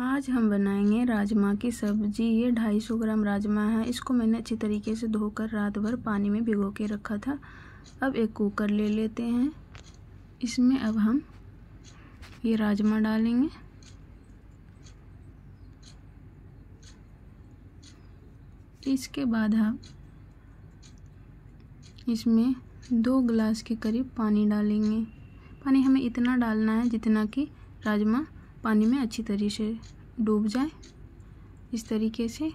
आज हम बनाएंगे राजमा की सब्जी ये 250 ग्राम राजमा है इसको मैंने अच्छी तरीके से धोकर रात भर पानी में भिगो के रखा था अब एक कुकर ले लेते हैं इसमें अब हम ये राजमा डालेंगे इसके बाद हम इसमें दो गिलास के करीब पानी डालेंगे पानी हमें इतना डालना है जितना कि राजमा पानी में अच्छी तरीके से डूब जाए इस तरीके से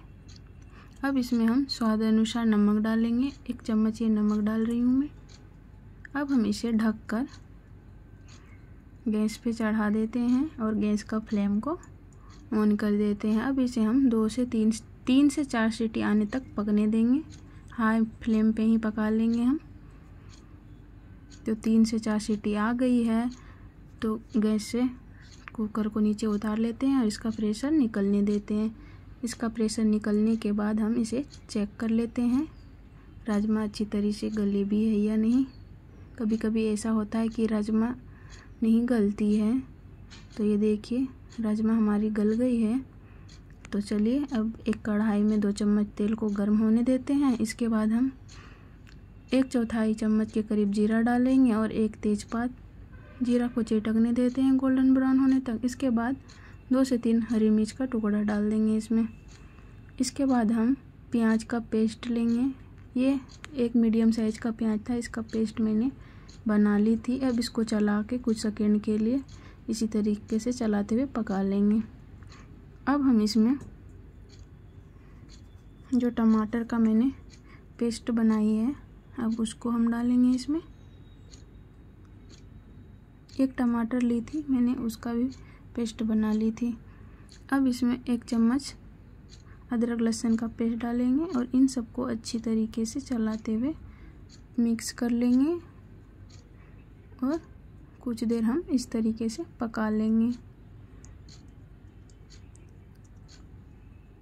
अब इसमें हम स्वाद अनुसार नमक डालेंगे एक चम्मच ये नमक डाल रही हूँ मैं अब हम इसे ढककर गैस पे चढ़ा देते हैं और गैस का फ्लेम को ऑन कर देते हैं अब इसे हम दो से तीन तीन से चार सीटी आने तक पकने देंगे हाई फ्लेम पे ही पका लेंगे हम तो तीन से चार सीटी आ गई है तो गैस से कुकर को नीचे उतार लेते हैं और इसका प्रेशर निकलने देते हैं इसका प्रेशर निकलने के बाद हम इसे चेक कर लेते हैं राजमा अच्छी तरह से गले भी है या नहीं कभी कभी ऐसा होता है कि राजमा नहीं गलती है तो ये देखिए राजमा हमारी गल गई है तो चलिए अब एक कढ़ाई में दो चम्मच तेल को गर्म होने देते हैं इसके बाद हम एक चौथाई चम्मच के करीब जीरा डालेंगे और एक तेज़पात जीरा को चेटकने देते हैं गोल्डन ब्राउन होने तक इसके बाद दो से तीन हरी मिर्च का टुकड़ा डाल देंगे इसमें इसके बाद हम प्याज का पेस्ट लेंगे ये एक मीडियम साइज का प्याज था इसका पेस्ट मैंने बना ली थी अब इसको चला के कुछ सेकेंड के लिए इसी तरीके से चलाते हुए पका लेंगे अब हम इसमें जो टमाटर का मैंने पेस्ट बनाई है अब उसको हम डालेंगे इसमें एक टमाटर ली थी मैंने उसका भी पेस्ट बना ली थी अब इसमें एक चम्मच अदरक लहसुन का पेस्ट डालेंगे और इन सबको अच्छी तरीके से चलाते हुए मिक्स कर लेंगे और कुछ देर हम इस तरीके से पका लेंगे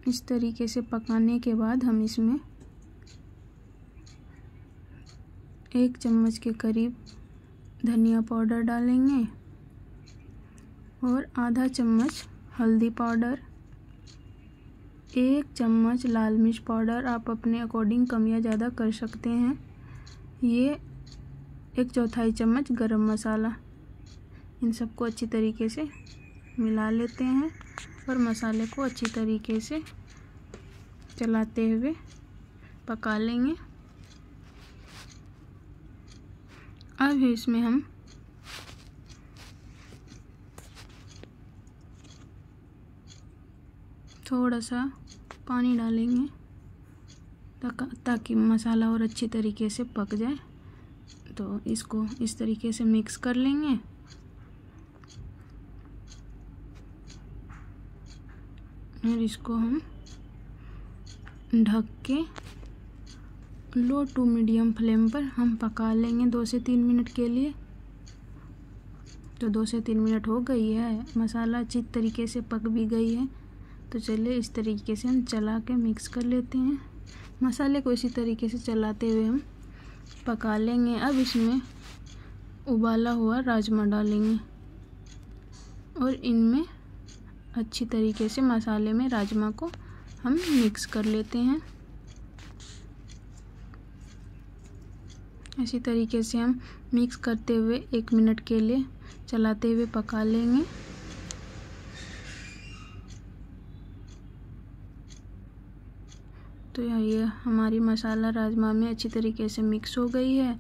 इस तरीके से पकाने के बाद हम इसमें एक चम्मच के करीब धनिया पाउडर डालेंगे और आधा चम्मच हल्दी पाउडर एक चम्मच लाल मिर्च पाउडर आप अपने अकॉर्डिंग कम या ज़्यादा कर सकते हैं ये एक चौथाई चम्मच गरम मसाला इन सबको अच्छी तरीके से मिला लेते हैं और मसाले को अच्छी तरीके से चलाते हुए पका लेंगे अब इसमें हम थोड़ा सा पानी डालेंगे ताकि मसाला और अच्छी तरीके से पक जाए तो इसको इस तरीके से मिक्स कर लेंगे और इसको हम ढक के लो टू मीडियम फ्लेम पर हम पका लेंगे दो से तीन मिनट के लिए तो दो से तीन मिनट हो गई है मसाला अच्छी तरीके से पक भी गई है तो चलिए इस तरीके से हम चला के मिक्स कर लेते हैं मसाले को इसी तरीके से चलाते हुए हम पका लेंगे अब इसमें उबाला हुआ राजमा डालेंगे और इनमें अच्छी तरीके से मसाले में राजमा को हम मिक्स कर लेते हैं इसी तरीके से हम मिक्स करते हुए एक मिनट के लिए चलाते हुए पका लेंगे तो ये हमारी मसाला राजमा में अच्छी तरीके से मिक्स हो गई है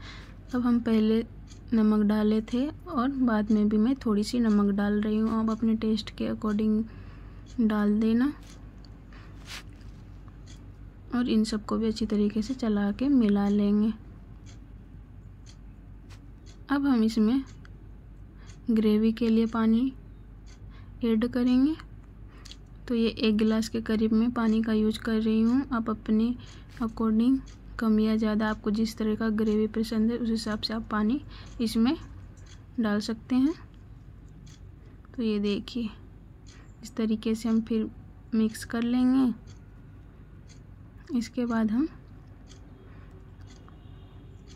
अब हम पहले नमक डाले थे और बाद में भी मैं थोड़ी सी नमक डाल रही हूँ आप अपने टेस्ट के अकॉर्डिंग डाल देना और इन सबको भी अच्छी तरीके से चला के मिला लेंगे अब हम इसमें ग्रेवी के लिए पानी ऐड करेंगे तो ये एक गिलास के करीब में पानी का यूज कर रही हूँ आप अपने अकॉर्डिंग कम या ज़्यादा आपको जिस तरह का ग्रेवी पसंद है उस हिसाब से आप पानी इसमें डाल सकते हैं तो ये देखिए इस तरीके से हम फिर मिक्स कर लेंगे इसके बाद हम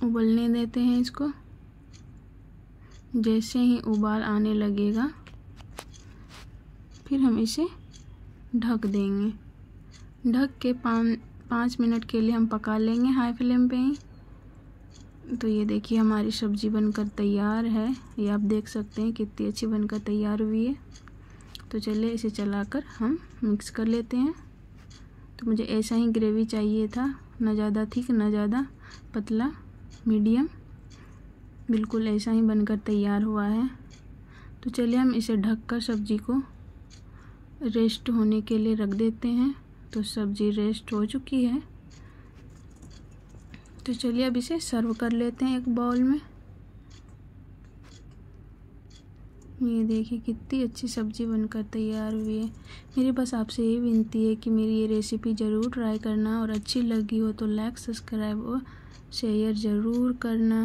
उबलने देते हैं इसको जैसे ही उबाल आने लगेगा फिर हम इसे ढक देंगे ढक के पाँच पाँच मिनट के लिए हम पका लेंगे हाई फ्लेम पे ही तो ये देखिए हमारी सब्ज़ी बनकर तैयार है ये आप देख सकते हैं कितनी अच्छी बनकर तैयार हुई है तो चलिए इसे चलाकर हम मिक्स कर लेते हैं तो मुझे ऐसा ही ग्रेवी चाहिए था ना ज़्यादा थिक ना ज़्यादा पतला मीडियम बिल्कुल ऐसा ही बनकर तैयार हुआ है तो चलिए हम इसे ढककर सब्ज़ी को रेस्ट होने के लिए रख देते हैं तो सब्ज़ी रेस्ट हो चुकी है तो चलिए अब इसे सर्व कर लेते हैं एक बाउल में ये देखिए कितनी अच्छी सब्ज़ी बनकर तैयार हुई है मेरे पास आपसे ये विनती है कि मेरी ये रेसिपी ज़रूर ट्राई करना और अच्छी लगी हो तो लाइक सब्सक्राइब और शेयर ज़रूर करना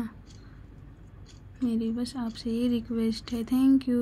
मेरी बस आपसे ये रिक्वेस्ट है थैंक यू